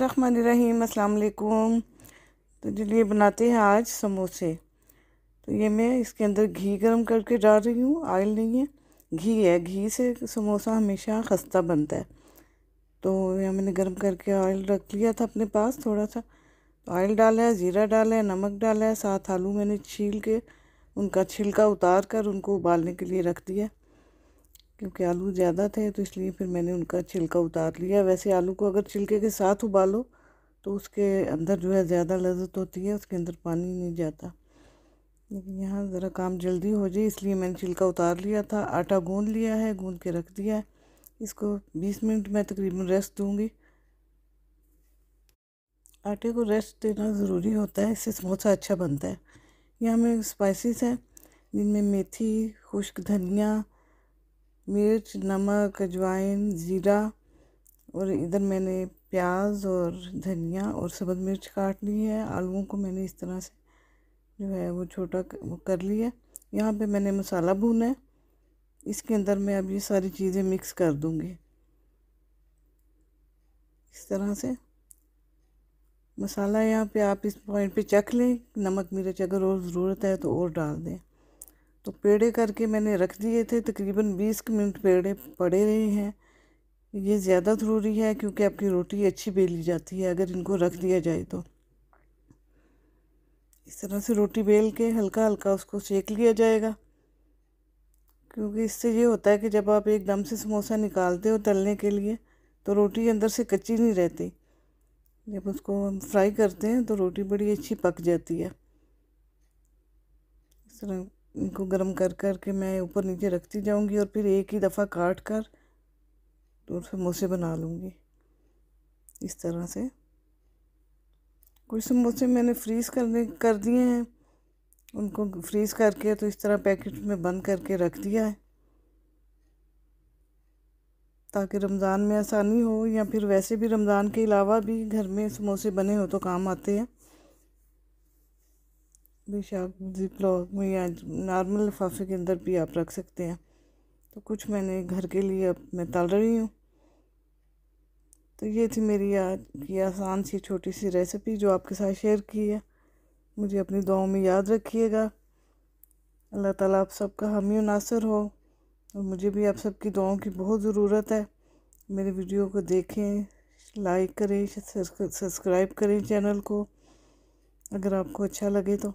अस्सलाम वालेकुम तो चलिए बनाते हैं आज समोसे तो ये मैं इसके अंदर घी गरम करके डाल रही हूँ आयल नहीं है घी है घी से समोसा हमेशा खस्ता बनता है तो यहाँ मैंने गरम करके ऑयल रख लिया था अपने पास थोड़ा सा तो ऑयल डाला है ज़ीरा डाला है नमक डाला है साथ आलू मैंने छील के उनका छिलका उतार कर उनको उबालने के लिए रख दिया क्योंकि आलू ज़्यादा थे तो इसलिए फिर मैंने उनका छिलका उतार लिया वैसे आलू को अगर छिलके के साथ उबालो तो उसके अंदर जो है ज़्यादा लजत होती है उसके अंदर पानी नहीं जाता लेकिन यहाँ ज़रा काम जल्दी हो जाए इसलिए मैंने छिलका उतार लिया था आटा गूँध लिया है गूँध के रख दिया है इसको बीस मिनट में तकरीबन रेस्ट दूँगी आटे को रेस्ट देना ज़रूरी होता है इससे समोसा अच्छा बनता है यहाँ में स्पाइसेस हैं जिनमें मेथी खुश्क धनिया मिर्च नमक अजवाइन ज़ीरा और इधर मैंने प्याज और धनिया और सबद मिर्च काट ली है आलूओं को मैंने इस तरह से जो है वो छोटा वो कर लिया यहाँ पे मैंने मसाला भूना है इसके अंदर मैं अब ये सारी चीज़ें मिक्स कर दूँगी इस तरह से मसाला यहाँ पे आप इस पॉइंट पे चख लें नमक मिर्च अगर और ज़रूरत है तो और डाल दें तो पेड़े करके मैंने रख दिए थे तकरीबन बीस मिनट पेड़े पड़े रहे हैं ये ज़्यादा ज़रूरी है क्योंकि आपकी रोटी अच्छी बेली जाती है अगर इनको रख दिया जाए तो इस तरह से रोटी बेल के हल्का हल्का उसको सेक लिया जाएगा क्योंकि इससे ये होता है कि जब आप एकदम से समोसा निकालते हो तलने के लिए तो रोटी अंदर से कच्ची नहीं रहती जब उसको हम फ्राई करते हैं तो रोटी बड़ी अच्छी पक जाती है इस तरह इनको गर्म कर कर के मैं ऊपर नीचे रखती जाऊंगी और फिर एक ही दफ़ा काट कर तो समोसे बना लूँगी इस तरह से कुछ समोसे मैंने फ्रीज़ करने कर दिए हैं उनको फ्रीज़ करके तो इस तरह पैकेट में बंद करके रख दिया है ताकि रमज़ान में आसानी हो या फिर वैसे भी रमज़ान के अलावा भी घर में समोसे बने हो तो काम आते हैं बेशक जिप में या नॉर्मल लिफाफे के अंदर भी आप रख सकते हैं तो कुछ मैंने घर के लिए अब मैं तल रही हूँ तो ये थी मेरी आज की आसान सी छोटी सी रेसिपी जो आपके साथ शेयर की है मुझे अपनी दुआओं में याद रखिएगा अल्लाह ताला आप सबका ही नासर हो और मुझे भी आप सबकी दुआओं की बहुत ज़रूरत है मेरे वीडियो को देखें लाइक करें सब्सक्राइब करें चैनल को अगर आपको अच्छा लगे तो